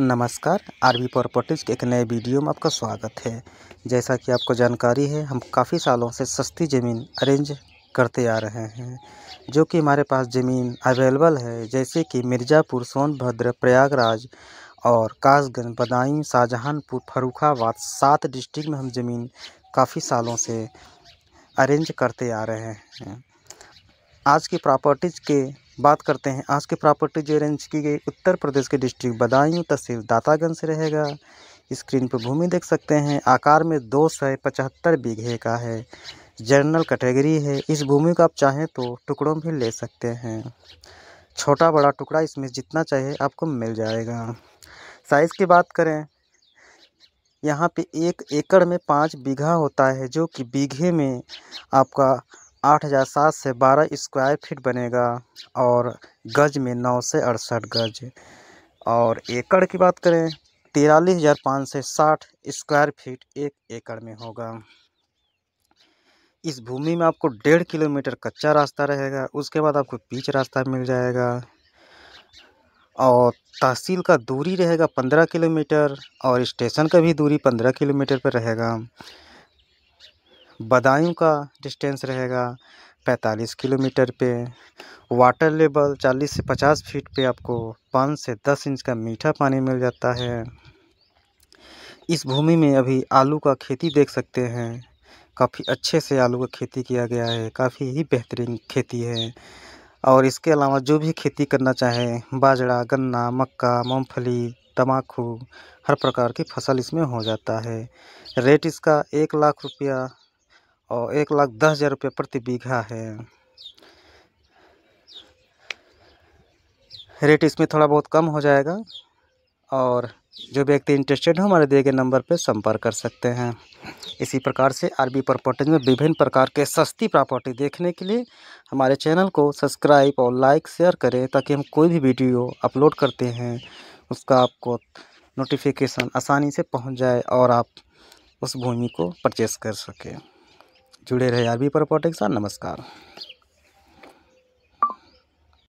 नमस्कार RV properties के एक नए वीडियो में आपका स्वागत है जैसा कि आपको जानकारी है हम काफ़ी सालों से सस्ती ज़मीन अरेंज करते आ रहे हैं जो कि हमारे पास ज़मीन अवेलेबल है जैसे कि मिर्ज़ापुर सोनभद्र प्रयागराज और कासगंज बदायूं शाहजहानपुर फरुखाबाद सात डिस्ट्रिक्ट में हम ज़मीन काफ़ी सालों से अरेंज करते आ रहे हैं आज की प्रॉपर्टीज़ के बात करते हैं आज की प्रॉपर्टी जो अरेंज की गई उत्तर प्रदेश के डिस्ट्रिक्ट बदायूं तहसील दातागंज से रहेगा स्क्रीन पर भूमि देख सकते हैं आकार में दो सौ पचहत्तर बीघे का है जनरल कैटेगरी है इस भूमि को आप चाहें तो टुकड़ों भी ले सकते हैं छोटा बड़ा टुकड़ा इसमें जितना चाहिए आपको मिल जाएगा साइज़ की बात करें यहाँ पे एक एकड़ में पाँच बीघा होता है जो कि बीघे में आपका आठ हज़ार सात से बारह स्क्वायर फीट बनेगा और गज में नौ से अड़सठ गज और एकड़ की बात करें तिरालीस हज़ार पाँच से साठ स्क्वायर फीट एक एकड़ में होगा इस भूमि में आपको डेढ़ किलोमीटर कच्चा रास्ता रहेगा उसके बाद आपको पीच रास्ता मिल जाएगा और तहसील का दूरी रहेगा पंद्रह किलोमीटर और स्टेशन का भी दूरी पंद्रह किलोमीटर पर रहेगा बदायूँ का डिस्टेंस रहेगा पैंतालीस किलोमीटर पे वाटर लेवल चालीस से पचास फीट पे आपको पाँच से दस इंच का मीठा पानी मिल जाता है इस भूमि में अभी आलू का खेती देख सकते हैं काफ़ी अच्छे से आलू का खेती किया गया है काफ़ी ही बेहतरीन खेती है और इसके अलावा जो भी खेती करना चाहे बाजरा गन्ना मक्का मूँगफली तमाखू हर प्रकार की फसल इसमें हो जाता है रेट इसका एक लाख रुपया और एक लाख दस हज़ार रुपये प्रति बीघा है रेट इसमें थोड़ा बहुत कम हो जाएगा और जो व्यक्ति इंटरेस्टेड हो हमारे दिए गए नंबर पर संपर्क कर सकते हैं इसी प्रकार से आरबी प्रॉपर्टीज में विभिन्न प्रकार के सस्ती प्रॉपर्टी देखने के लिए हमारे चैनल को सब्सक्राइब और लाइक शेयर करें ताकि हम कोई भी वीडियो अपलोड करते हैं उसका आपको नोटिफिकेशन आसानी से पहुंच जाए और आप उस भूमि को परचेस कर सकें जुड़े रहे आर बी पर प्रोटेक्शन नमस्कार